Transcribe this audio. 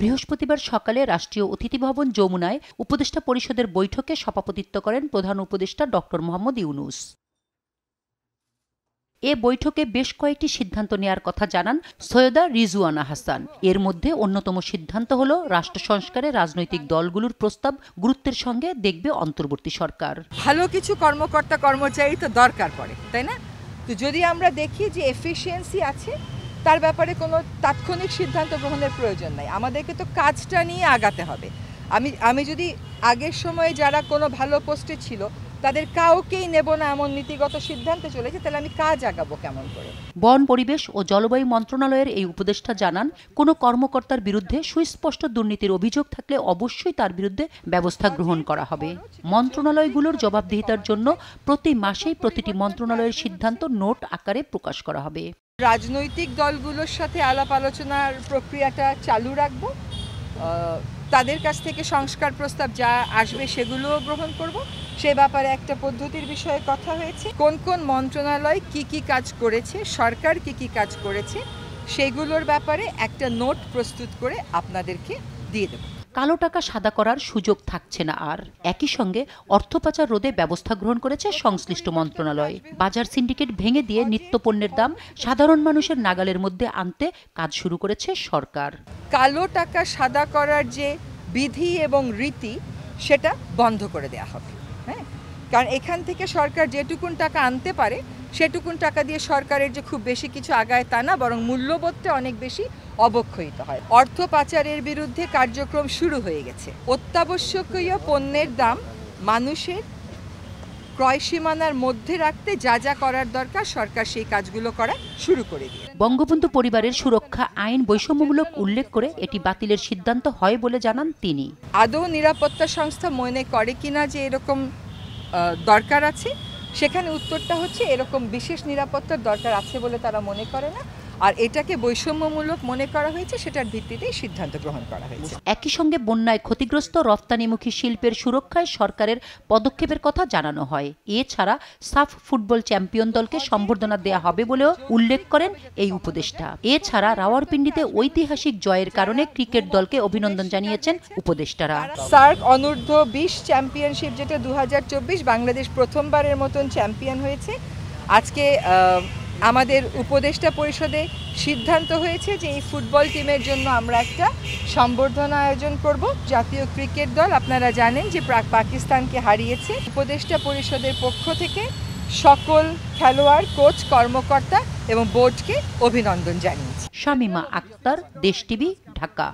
বৃহস্পতিবার সকালে রাষ্ট্রীয় অতিথি ভবন যমুনায় উপদেষ্টা পরিষদের বৈঠকে সভাপতিত্ব করেন প্রধান উপদেষ্টা ডক্টর মোহাম্মদ ইউনুস এ বৈঠকে বেশ কয়েকটি সিদ্ধান্ত নেয়ার কথা জানান সৈয়দা রিজুয়ানা হাসান এর মধ্যে অন্যতম সিদ্ধান্ত হল রাষ্ট্র সংস্কারে রাজনৈতিক দলগুলোর প্রস্তাব গুরুত্বের সঙ্গে দেখবে অন্তর্বর্তী সরকার ভালো কিছু কর্মকর্তা কর্মচারী তো দরকার পড়ে তাই না তো যদি আমরা দেখি যে এফিসিয়েন্সি আছে তার ব্যাপারে কোনো তাৎক্ষণিক সিদ্ধান্ত গ্রহণের প্রয়োজন নাই আমাদেরকে তো কাজটা নিয়ে আগাতে হবে আমি আমি যদি আগের সময়ে যারা কোনো ভালো পোস্টে ছিল তাদের কাউকেই নেব না এমন নীতিগত সিদ্ধান্তে চলেছে তাহলে আমি কাজ আগাবো কেমন করে বন পরিবেশ ও জলবায়ু মন্ত্রণালয়ের এই উপদেষ্টা জানান কোনো কর্মকর্তার বিরুদ্ধে সুস্পষ্ট দুর্নীতির অভিযোগ থাকলে অবশ্যই তার বিরুদ্ধে ব্যবস্থা গ্রহণ করা হবে মন্ত্রণালয়গুলোর জবাবদিহিতার জন্য প্রতি মাসেই প্রতিটি মন্ত্রণালয়ের সিদ্ধান্ত নোট আকারে প্রকাশ করা হবে রাজনৈতিক দলগুলোর সাথে আলাপ আলোচনার প্রক্রিয়াটা চালু রাখব তাদের কাছ থেকে সংস্কার প্রস্তাব যা আসবে সেগুলোও গ্রহণ করব সে ব্যাপারে একটা পদ্ধতির বিষয়ে কথা হয়েছে কোন কোন মন্ত্রণালয় কি কি কাজ করেছে সরকার কি কি কাজ করেছে সেগুলোর ব্যাপারে একটা নোট প্রস্তুত করে আপনাদেরকে দিয়ে দেবো কালো টাকা সাদা করার সুযোগ থাকছে না আর একই সঙ্গে অর্থ পাচার রোধে ব্যবস্থা গ্রহণ করেছে সংশ্লিষ্ট মন্ত্রণালয় বাজার সিন্ডিকেট ভেঙে দিয়ে নিত্যপণ্যের দাম সাধারণ মানুষের নাগালের মধ্যে আনতে কাজ শুরু করেছে সরকার কালো টাকা সাদা করার যে বিধি এবং রীতি সেটা বন্ধ করে দেয়া হবে হ্যাঁ কারণ এখান থেকে সরকার যেটুকুন টাকা আনতে পারে সেটুকুন টাকা দিয়ে সরকারের যে খুব বেশি কিছু আগায় তা না বরং মূল্যবোধটা অনেক বেশি অবক্ষয়িত হয় অর্থ পাচারের বিরুদ্ধে কার্যক্রম শুরু হয়ে গেছে অত্যাবশ্যকীয় পণ্যের দাম মানুষের ক্রয় সীমানার মধ্যে রাখতে যা যা করার দরকার সরকার সেই কাজগুলো করা শুরু করে দিয়ে বঙ্গবন্ধু পরিবারের সুরক্ষা আইন বৈষম্যমূলক উল্লেখ করে এটি বাতিলের সিদ্ধান্ত হয় বলে জানান তিনি আদৌ নিরাপত্তা সংস্থা মনে করে কিনা যে এরকম দরকার আছে সেখানে উত্তরটা হচ্ছে এরকম বিশেষ নিরাপত্তার দরকার আছে বলে তারা মনে করে না আর এটাকে বৈষম্যমূলক মনে করা হয়েছে সেটার ভিত্তিতেই সিদ্ধান্ত গ্রহণ করা হয়েছে একই সঙ্গে বন্যায় ক্ষতিগ্রস্ত রফতানিমুখী শিল্পের সুরক্ষায় সরকারের পদক্ষেপের কথা জানানো হয় এছাড়া সাফ ফুটবল চ্যাম্পিয়ন দলকে সম্বর্ধনা দেয়া হবে বলেও উল্লেখ করেন এই উপদেষ্টা এছাড়া রাওয়ারপিন্ডিতে ঐতিহাসিক জয়ের কারণে ক্রিকেট দলকে অভিনন্দন জানিয়েছেন উপদেষ্টারা সার্ক অনূর্ধ্ব বিশ চ্যাম্পিয়নশিপ যেটা দু বাংলাদেশ প্রথমবারের মতন চ্যাম্পিয়ন হয়েছে আজকে আমাদের উপদেষ্টা পরিষদে সিদ্ধান্ত হয়েছে যে এই ফুটবল টিমের জন্য আমরা একটা সম্বর্ধনা আয়োজন করব জাতীয় ক্রিকেট দল আপনারা জানেন যে প্রাক পাকিস্তানকে হারিয়েছে উপদেষ্টা পরিষদের পক্ষ থেকে সকল খেলোয়াড় কোচ কর্মকর্তা এবং বোর্ডকে অভিনন্দন জানিয়েছি শামিমা আক্তার দেশ টিভি ঢাকা